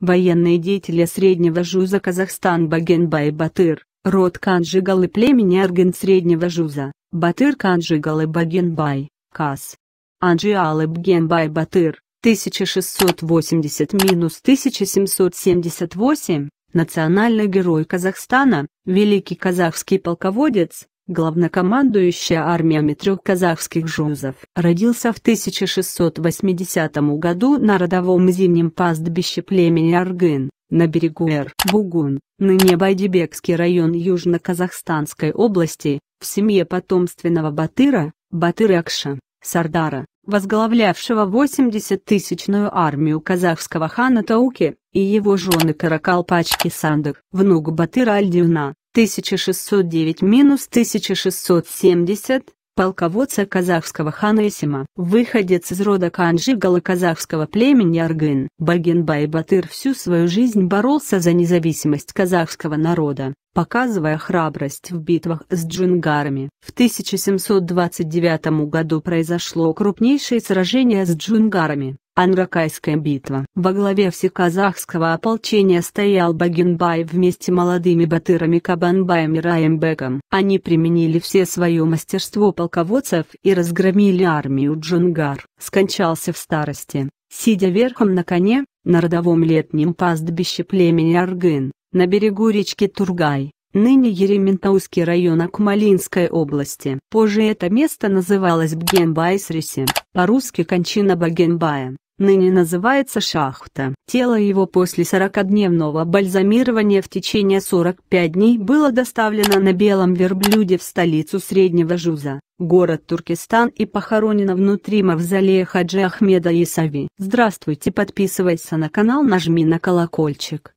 Военные деятели среднего жуза Казахстан Багенбай Батыр, род Канжигал и племени Арген среднего жуза, Батыр Канжигал и Багенбай, Кас. Анджиал и Бгенбай Батыр, 1680-1778, национальный герой Казахстана, великий казахский полководец, главнокомандующая армиями трех казахских жузов, родился в 1680 году на родовом зимнем пастбище племени Аргын, на берегу Эр, Бугун, ныне Байдебекский район Южно-Казахстанской области, в семье потомственного Батыра, Батыракша, Сардара, возглавлявшего 80-тысячную армию казахского хана Тауки, и его жены Каракалпачки Сандык, внук Батыра Альдюна, 1609-1670, полководца казахского хана Исима, выходец из рода Канжигала казахского племени Аргын. Багенбай Батыр всю свою жизнь боролся за независимость казахского народа, показывая храбрость в битвах с джунгарами. В 1729 году произошло крупнейшее сражение с джунгарами, Анракайская битва. Во главе всеказахского ополчения стоял Багинбай вместе молодыми батырами Кабанбаем и Раембеком. Они применили все свое мастерство полководцев и разгромили армию Джунгар. Скончался в старости, сидя верхом на коне, на родовом летнем пастбище племени Аргын, на берегу речки Тургай ныне Ерементауский район Акмалинской области. Позже это место называлось Бгенбайсриси, по-русски кончина Багенбая ныне называется шахта. Тело его после 40-дневного бальзамирования в течение 45 дней было доставлено на белом верблюде в столицу Среднего Жуза, город Туркестан и похоронено внутри мавзолея Хаджи Ахмеда Исави. Здравствуйте, подписывайся на канал, нажми на колокольчик.